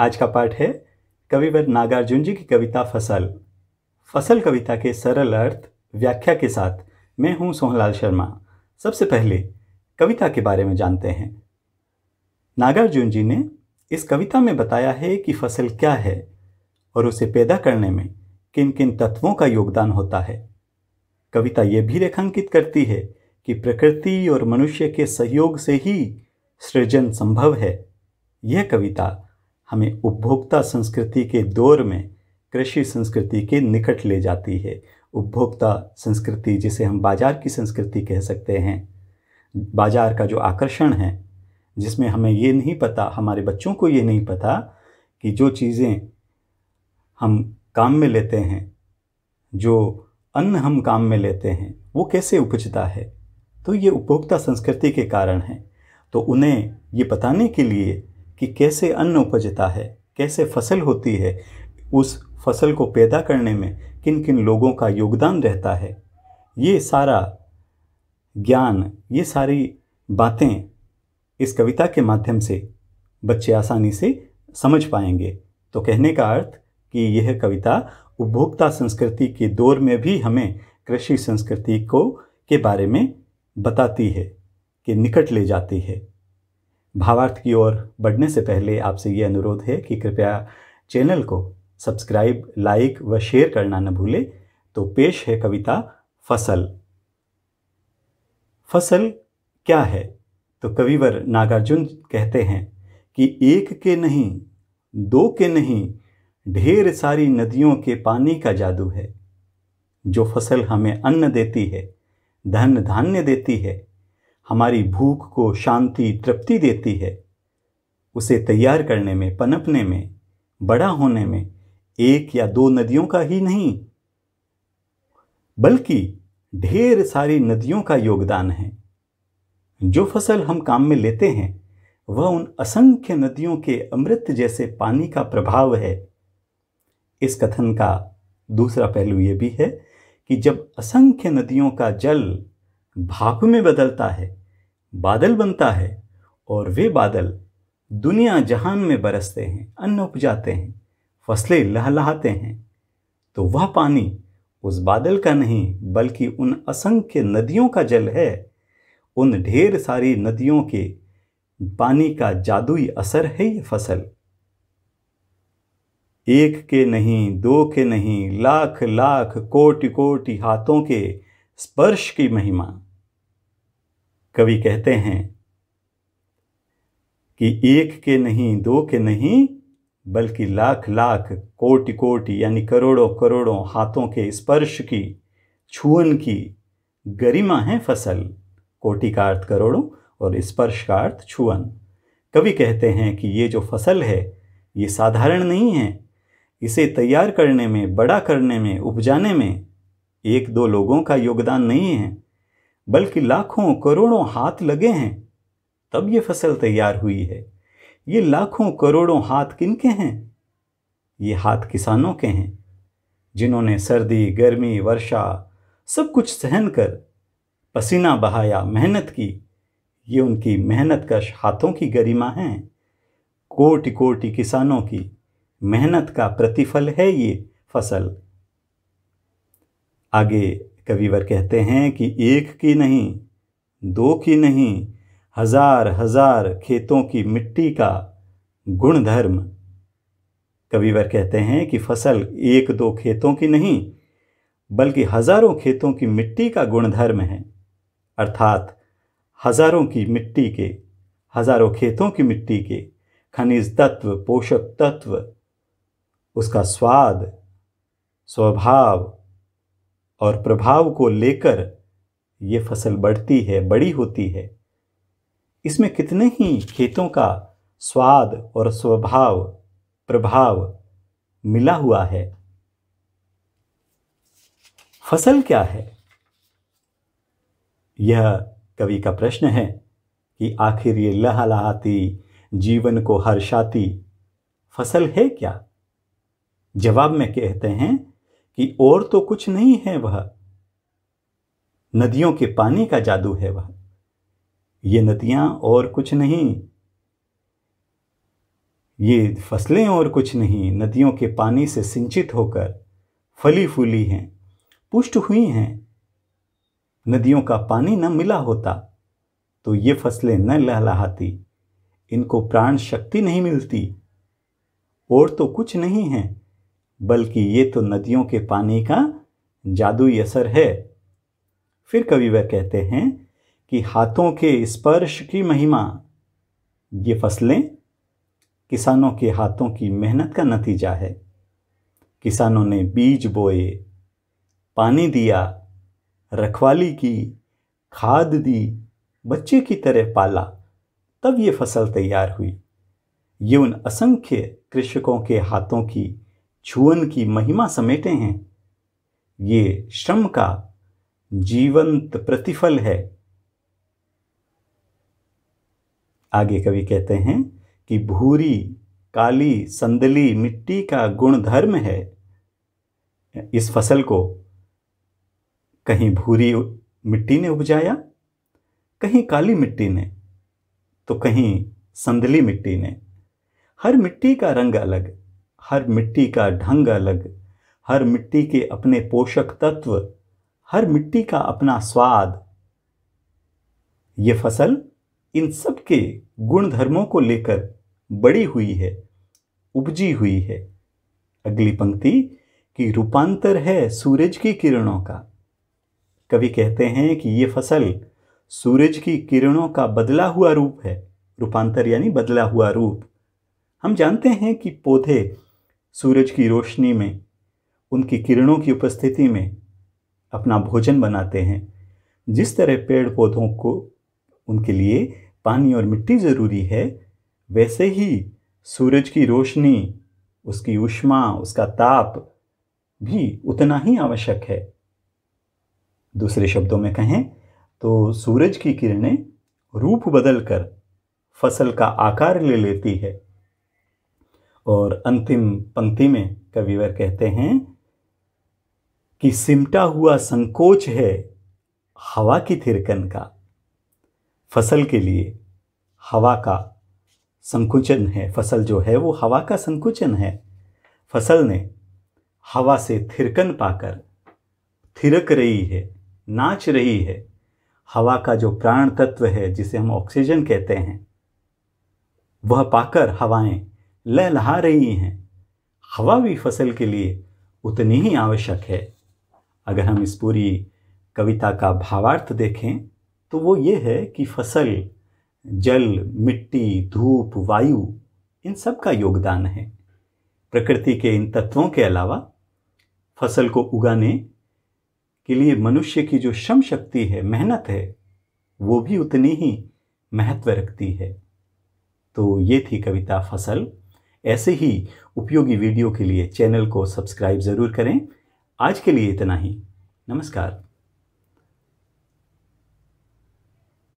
आज का पाठ है कविवर नागार्जुन जी की कविता फसल फसल कविता के सरल अर्थ व्याख्या के साथ मैं हूं सोहनलाल शर्मा सबसे पहले कविता के बारे में जानते हैं नागार्जुन जी ने इस कविता में बताया है कि फसल क्या है और उसे पैदा करने में किन किन तत्वों का योगदान होता है कविता यह भी रेखांकित करती है कि प्रकृति और मनुष्य के सहयोग से ही सृजन संभव है यह कविता हमें उपभोक्ता संस्कृति के दौर में कृषि संस्कृति के निकट ले जाती है उपभोक्ता संस्कृति जिसे हम बाजार की संस्कृति कह सकते हैं बाजार का जो आकर्षण है जिसमें हमें ये नहीं पता हमारे बच्चों को ये नहीं पता कि जो चीज़ें हम काम में लेते हैं जो अन्न हम काम में लेते हैं वो कैसे उपजता है तो ये उपभोक्ता संस्कृति के कारण है तो उन्हें ये बताने के लिए कि कैसे अन्न उपजता है कैसे फसल होती है उस फसल को पैदा करने में किन किन लोगों का योगदान रहता है ये सारा ज्ञान ये सारी बातें इस कविता के माध्यम से बच्चे आसानी से समझ पाएंगे तो कहने का अर्थ कि यह कविता उपभोक्ता संस्कृति के दौर में भी हमें कृषि संस्कृति को के बारे में बताती है कि निकट ले जाती है भावार्थ की ओर बढ़ने से पहले आपसे ये अनुरोध है कि कृपया चैनल को सब्सक्राइब लाइक व शेयर करना न भूले तो पेश है कविता फसल फसल क्या है तो कविवर नागार्जुन कहते हैं कि एक के नहीं दो के नहीं ढेर सारी नदियों के पानी का जादू है जो फसल हमें अन्न देती है धन धान्य देती है हमारी भूख को शांति तृप्ति देती है उसे तैयार करने में पनपने में बड़ा होने में एक या दो नदियों का ही नहीं बल्कि ढेर सारी नदियों का योगदान है जो फसल हम काम में लेते हैं वह उन असंख्य नदियों के अमृत जैसे पानी का प्रभाव है इस कथन का दूसरा पहलू यह भी है कि जब असंख्य नदियों का जल भाप में बदलता है बादल बनता है और वे बादल दुनिया जहान में बरसते हैं अन्न उपजाते हैं फसलें लहलहाते हैं तो वह पानी उस बादल का नहीं बल्कि उन असंख्य नदियों का जल है उन ढेर सारी नदियों के पानी का जादुई असर है ये फसल एक के नहीं दो के नहीं लाख लाख कोटि कोटि हाथों के स्पर्श की महिमा कवि कहते हैं कि एक के नहीं दो के नहीं बल्कि लाख लाख कोटि कोटि यानी करोड़ों करोड़ों हाथों के स्पर्श की छुअन की गरिमा है फसल कोटि का अर्थ करोड़ों और स्पर्श का अर्थ छुअन कवि कहते हैं कि ये जो फसल है ये साधारण नहीं है इसे तैयार करने में बड़ा करने में उपजाने में एक दो लोगों का योगदान नहीं है बल्कि लाखों करोड़ों हाथ लगे हैं तब ये फसल तैयार हुई है ये लाखों करोड़ों हाथ किन के हैं ये हाथ किसानों के हैं जिन्होंने सर्दी गर्मी वर्षा सब कुछ सहन कर पसीना बहाया मेहनत की ये उनकी मेहनत कश हाथों की गरिमा है कोटि कोटि किसानों की मेहनत का प्रतिफल है ये फसल आगे कविवर कहते हैं कि एक की नहीं दो की नहीं हजार हजार खेतों की मिट्टी का गुणधर्म कविवर कहते हैं कि फसल एक दो खेतों की नहीं बल्कि हजारों खेतों की मिट्टी का गुणधर्म है अर्थात हजारों की मिट्टी के हजारों खेतों की मिट्टी के खनिज तत्व पोषक तत्व उसका स्वाद स्वभाव और प्रभाव को लेकर ये फसल बढ़ती है बड़ी होती है इसमें कितने ही खेतों का स्वाद और स्वभाव प्रभाव मिला हुआ है फसल क्या है यह कवि का प्रश्न है कि आखिर ये लहलहाती जीवन को हर्षाती फसल है क्या जवाब में कहते हैं कि और तो कुछ नहीं है वह नदियों के पानी का जादू है वह ये नदियां और कुछ नहीं ये फसलें और कुछ नहीं नदियों के पानी से सिंचित होकर फली फूली हैं पुष्ट हुई हैं नदियों का पानी न मिला होता तो ये फसलें न लहलाहाती इनको प्राण शक्ति नहीं मिलती और तो कुछ नहीं है बल्कि ये तो नदियों के पानी का जादुई असर है फिर वह कहते हैं कि हाथों के स्पर्श की महिमा ये फसलें किसानों के हाथों की मेहनत का नतीजा है किसानों ने बीज बोए पानी दिया रखवाली की खाद दी बच्चे की तरह पाला तब ये फसल तैयार हुई ये उन असंख्य कृषकों के हाथों की छुअन की महिमा समेटे हैं ये श्रम का जीवंत प्रतिफल है आगे कवि कहते हैं कि भूरी काली संदली मिट्टी का गुण धर्म है इस फसल को कहीं भूरी मिट्टी ने उपजाया कहीं काली मिट्टी ने तो कहीं संदली मिट्टी ने हर मिट्टी का रंग अलग हर मिट्टी का ढंग अलग हर मिट्टी के अपने पोषक तत्व हर मिट्टी का अपना स्वाद ये फसल इन सब के गुणधर्मों को लेकर बड़ी हुई है उपजी हुई है अगली पंक्ति की रूपांतर है सूरज की किरणों का कवि कहते हैं कि ये फसल सूरज की किरणों का बदला हुआ रूप है रूपांतर यानी बदला हुआ रूप हम जानते हैं कि पौधे सूरज की रोशनी में उनकी किरणों की उपस्थिति में अपना भोजन बनाते हैं जिस तरह पेड़ पौधों को उनके लिए पानी और मिट्टी ज़रूरी है वैसे ही सूरज की रोशनी उसकी उष्मा उसका ताप भी उतना ही आवश्यक है दूसरे शब्दों में कहें तो सूरज की किरणें रूप बदल कर फसल का आकार ले लेती है और अंतिम पंक्ति में कविवर कहते हैं कि सिमटा हुआ संकोच है हवा की थिरकन का फसल के लिए हवा का संकुचन है फसल जो है वो हवा का संकुचन है फसल ने हवा से थिरकन पाकर थिरक रही है नाच रही है हवा का जो प्राण तत्व है जिसे हम ऑक्सीजन कहते हैं वह पाकर हवाएं लहलहा रही हैं हवा भी फसल के लिए उतनी ही आवश्यक है अगर हम इस पूरी कविता का भावार्थ देखें तो वो ये है कि फसल जल मिट्टी धूप वायु इन सब का योगदान है प्रकृति के इन तत्वों के अलावा फसल को उगाने के लिए मनुष्य की जो श्रम शक्ति है मेहनत है वो भी उतनी ही महत्व रखती है तो ये थी कविता फसल ऐसे ही उपयोगी वीडियो के लिए चैनल को सब्सक्राइब ज़रूर करें आज के लिए इतना ही नमस्कार